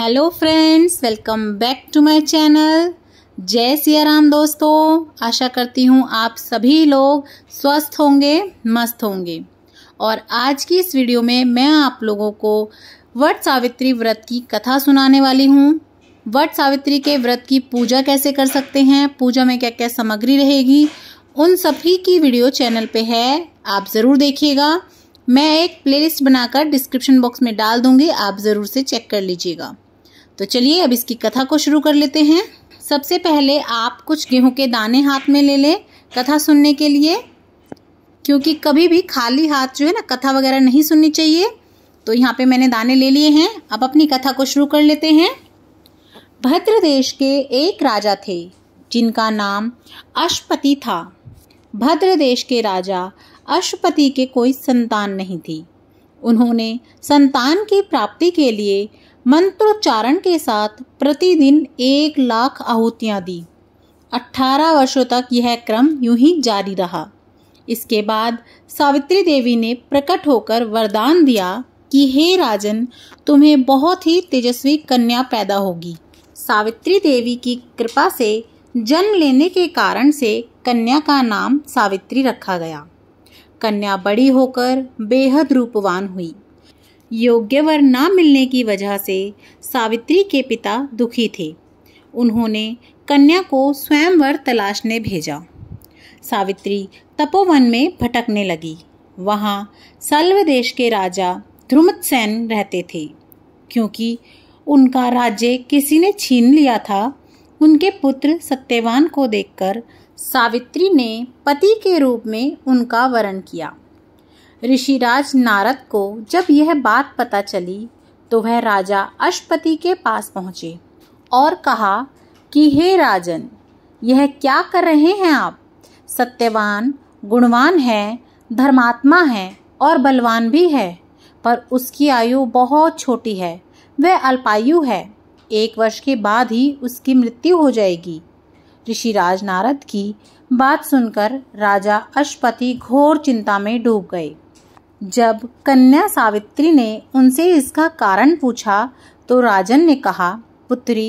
hello friends welcome back to my channel जय सिया राम दोस्तों आशा करती हूँ आप सभी लोग स्वस्थ होंगे मस्त होंगे और आज की इस वीडियो में मैं आप लोगों को वट सावित्री व्रत की कथा सुनाने वाली हूँ वट सावित्री के व्रत की पूजा कैसे कर सकते हैं पूजा में क्या क्या सामग्री रहेगी उन सभी की वीडियो चैनल पर है आप ज़रूर देखिएगा मैं एक प्लेलिस्ट बनाकर डिस्क्रिप्शन बॉक्स में डाल दूंगी आप ज़रूर से चेक कर लीजिएगा तो चलिए अब इसकी कथा को शुरू कर लेते हैं सबसे पहले आप कुछ गेहूं के दाने हाथ में ले लें कथा सुनने के लिए क्योंकि कभी भी खाली हाथ जो है ना कथा वगैरह नहीं सुननी चाहिए तो यहाँ पे मैंने दाने ले लिए हैं अब अपनी कथा को शुरू कर लेते हैं भद्र देश के एक राजा थे जिनका नाम अशुपति था भद्र देश के राजा अशुपति के कोई संतान नहीं थी उन्होंने संतान की प्राप्ति के लिए मंत्रोच्चारण के साथ प्रतिदिन एक लाख आहुतियाँ दी अट्ठारह वर्षों तक यह क्रम यूं ही जारी रहा इसके बाद सावित्री देवी ने प्रकट होकर वरदान दिया कि हे राजन तुम्हें बहुत ही तेजस्वी कन्या पैदा होगी सावित्री देवी की कृपा से जन्म लेने के कारण से कन्या का नाम सावित्री रखा गया कन्या बड़ी होकर बेहद रूपवान हुई योग्य वर ना मिलने की वजह से सावित्री के पिता दुखी थे उन्होंने कन्या को स्वयंवर तलाशने भेजा सावित्री तपोवन में भटकने लगी वहाँ सल्व देश के राजा ध्रुमत्सेन रहते थे क्योंकि उनका राज्य किसी ने छीन लिया था उनके पुत्र सत्यवान को देखकर सावित्री ने पति के रूप में उनका वरण किया ऋषिराज नारद को जब यह बात पता चली तो वह राजा अशपति के पास पहुंचे और कहा कि हे राजन यह क्या कर रहे हैं आप सत्यवान गुणवान है धर्मात्मा है और बलवान भी है पर उसकी आयु बहुत छोटी है वह अल्पायु है एक वर्ष के बाद ही उसकी मृत्यु हो जाएगी ऋषिराज नारद की बात सुनकर राजा अशपति घोर चिंता में डूब गए जब कन्या सावित्री ने उनसे इसका कारण पूछा तो राजन ने कहा पुत्री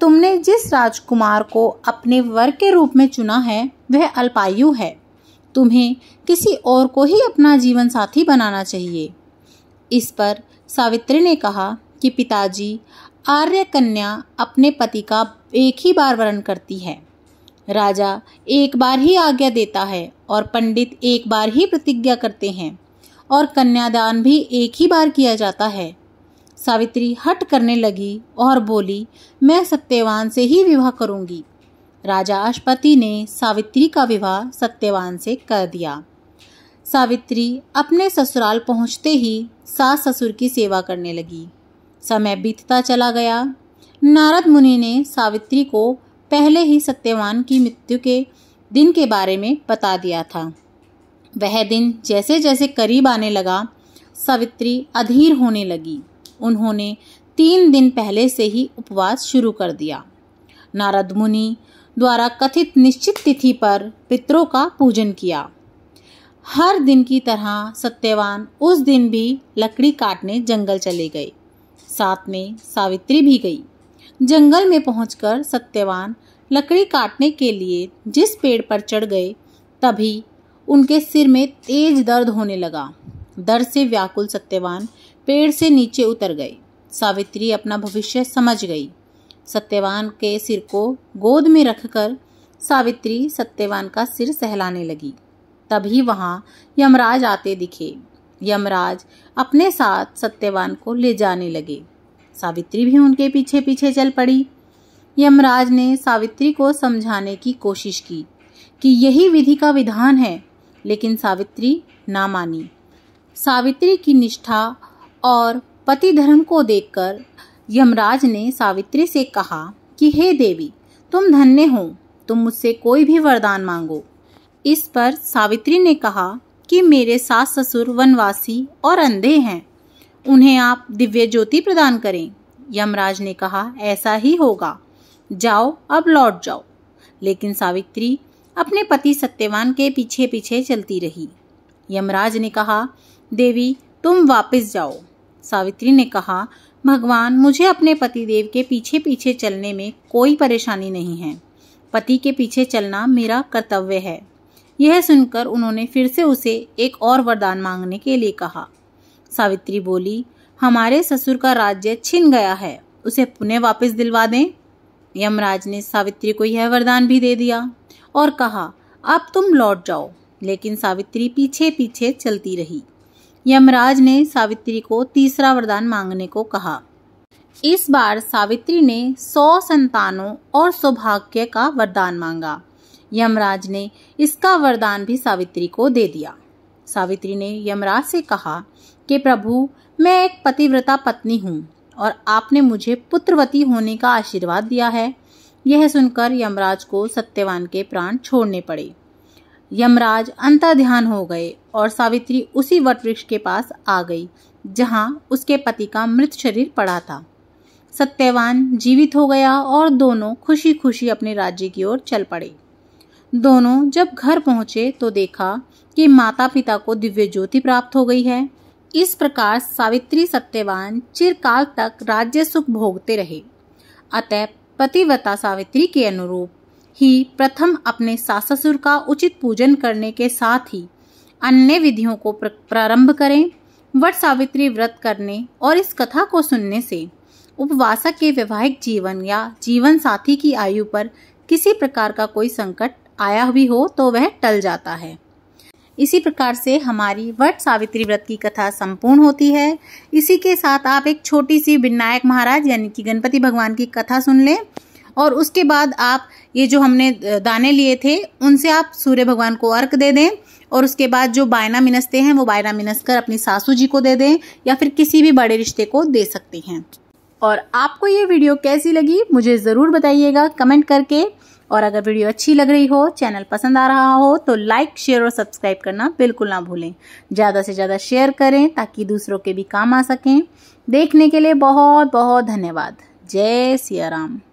तुमने जिस राजकुमार को अपने वर के रूप में चुना है वह अल्पायु है तुम्हें किसी और को ही अपना जीवन साथी बनाना चाहिए इस पर सावित्री ने कहा कि पिताजी आर्य कन्या अपने पति का एक ही बार वरण करती है राजा एक बार ही आज्ञा देता है और पंडित एक बार ही प्रतिज्ञा करते हैं और कन्यादान भी एक ही बार किया जाता है सावित्री हट करने लगी और बोली मैं सत्यवान से ही विवाह करूंगी राजा अशपति ने सावित्री का विवाह सत्यवान से कर दिया सावित्री अपने ससुराल पहुंचते ही सास ससुर की सेवा करने लगी समय बीतता चला गया नारद मुनि ने सावित्री को पहले ही सत्यवान की मृत्यु के दिन के बारे में बता दिया था वह दिन जैसे जैसे करीब आने लगा सावित्री अधीर होने लगी उन्होंने तीन दिन पहले से ही उपवास शुरू कर दिया नारद मुनि द्वारा कथित निश्चित तिथि पर पितरों का पूजन किया हर दिन की तरह सत्यवान उस दिन भी लकड़ी काटने जंगल चले गए साथ में सावित्री भी गई जंगल में पहुंचकर सत्यवान लकड़ी काटने के लिए जिस पेड़ पर चढ़ गए तभी उनके सिर में तेज दर्द होने लगा दर्द से व्याकुल सत्यवान पेड़ से नीचे उतर गए सावित्री अपना भविष्य समझ गई सत्यवान के सिर को गोद में रखकर सावित्री सत्यवान का सिर सहलाने लगी तभी वहाँ यमराज आते दिखे यमराज अपने साथ सत्यवान को ले जाने लगे सावित्री भी उनके पीछे पीछे चल पड़ी यमराज ने सावित्री को समझाने की कोशिश की कि यही विधि का विधान है लेकिन सावित्री ना मानी सावित्री की निष्ठा और पति धर्म को देखकर यमराज ने सावित्री से कहा कि हे देवी तुम धन्य हो तुम मुझसे कोई भी वरदान मांगो इस पर सावित्री ने कहा कि मेरे सास ससुर वनवासी और अंधे हैं उन्हें आप दिव्य ज्योति प्रदान करें यमराज ने कहा ऐसा ही होगा जाओ अब लौट जाओ लेकिन सावित्री अपने पति सत्यवान के पीछे पीछे चलती रही यमराज ने कहा देवी तुम वापस जाओ सावित्री ने कहा भगवान मुझे अपने पति देव के पीछे पीछे चलने में कोई परेशानी नहीं है पति के पीछे चलना मेरा कर्तव्य है यह सुनकर उन्होंने फिर से उसे एक और वरदान मांगने के लिए कहा सावित्री बोली हमारे ससुर का राज्य छिन गया है उसे पुनः वापस दिलवा दें यमराज ने सावित्री को यह वरदान भी दे दिया और कहा अब तुम लौट जाओ लेकिन सावित्री पीछे पीछे चलती रही यमराज ने सावित्री को तीसरा वरदान मांगने को कहा इस बार सावित्री ने सौ संतानों और सौभाग्य का वरदान मांगा यमराज ने इसका वरदान भी सावित्री को दे दिया सावित्री ने यमराज से कहा कि प्रभु मैं एक पतिव्रता पत्नी हूँ और आपने मुझे पुत्रवती होने का आशीर्वाद दिया है यह सुनकर यमराज को सत्यवान के प्राण छोड़ने पड़े यमराज ध्यान हो गए और सावित्री उसी वट वृक्ष के पास आ गई जहां उसके पति का मृत शरीर पड़ा था सत्यवान जीवित हो गया और दोनों खुशी खुशी अपने राज्य की ओर चल पड़े दोनों जब घर पहुंचे तो देखा कि माता पिता को दिव्य ज्योति प्राप्त हो गई है इस प्रकार सावित्री सत्यवान चिरकाल तक राज्य सुख भोगते रहे अतः पतिव्रता सावित्री के अनुरूप ही प्रथम अपने सास ससुर का उचित पूजन करने के साथ ही अन्य विधियों को प्रारंभ करें वट सावित्री व्रत करने और इस कथा को सुनने से उपवासक के वैवाहिक जीवन या जीवन साथी की आयु पर किसी प्रकार का कोई संकट आया भी हो तो वह टल जाता है इसी प्रकार से हमारी वट सावित्री व्रत की कथा संपूर्ण होती है इसी के साथ आप एक छोटी सी विनायक महाराज यानी कि गणपति भगवान की कथा सुन लें और उसके बाद आप ये जो हमने दाने लिए थे उनसे आप सूर्य भगवान को अर्क दे दें और उसके बाद जो बायना मिनसते हैं वो बायना मिनस कर अपनी सासू जी को दे दें या फिर किसी भी बड़े रिश्ते को दे सकती हैं और आपको ये वीडियो कैसी लगी मुझे ज़रूर बताइएगा कमेंट करके और अगर वीडियो अच्छी लग रही हो चैनल पसंद आ रहा हो तो लाइक शेयर और सब्सक्राइब करना बिल्कुल ना भूलें ज़्यादा से ज़्यादा शेयर करें ताकि दूसरों के भी काम आ सकें देखने के लिए बहुत बहुत धन्यवाद जय सिया राम